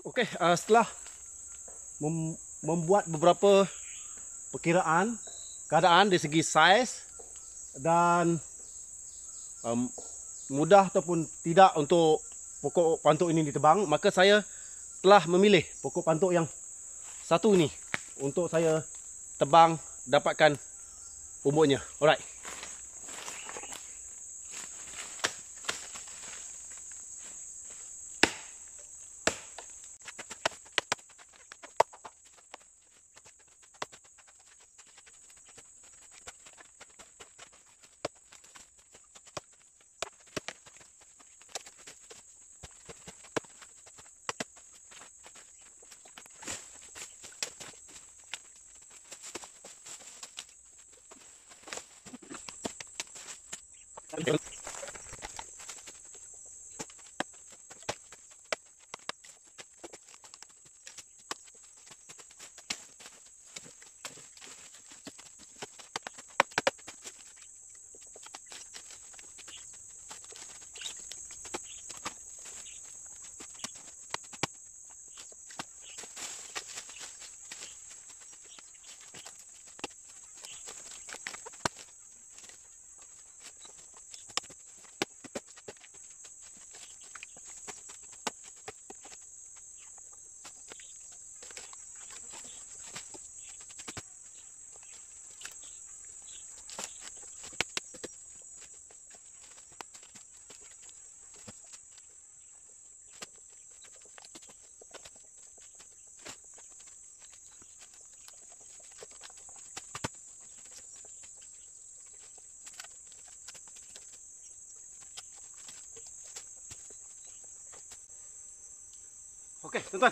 Okey, uh, setelah mem- membuat beberapa perkiraan keadaan dari segi saiz dan um, mudah ataupun tidak untuk pokok pantuk ini ditebang, maka saya telah memilih pokok pantuk yang satu ini untuk saya tebang dapatkan umurnya. Alright. Okey, tuan-tuan.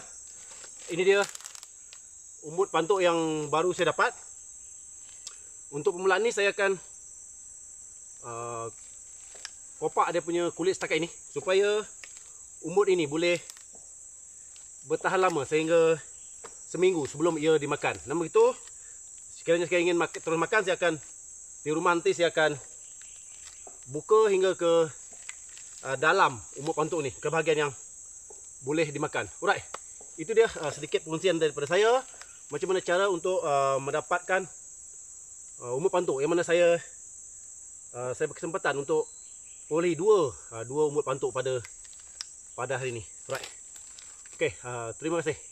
Ini dia umbut pantuk yang baru saya dapat. Untuk permulaan ni saya akan uh, kopak dia punya kulit setakat ini supaya umbut ini boleh bertahan lama sehingga seminggu sebelum ia dimakan. Namun itu, sekiranya saya ingin mak terus makan, saya akan di rumah nanti saya akan buka hingga ke uh, dalam umbut pantuk ni, ke bahagian yang boleh dimakan. Alright. Itu dia uh, sedikit pengungsian daripada saya. Macam mana cara untuk uh, mendapatkan uh, umur pantu. Yang mana saya uh, saya berkesempatan untuk boleh dua uh, dua umur pantu pada pada hari ini. Alright. Okay. Uh, terima kasih.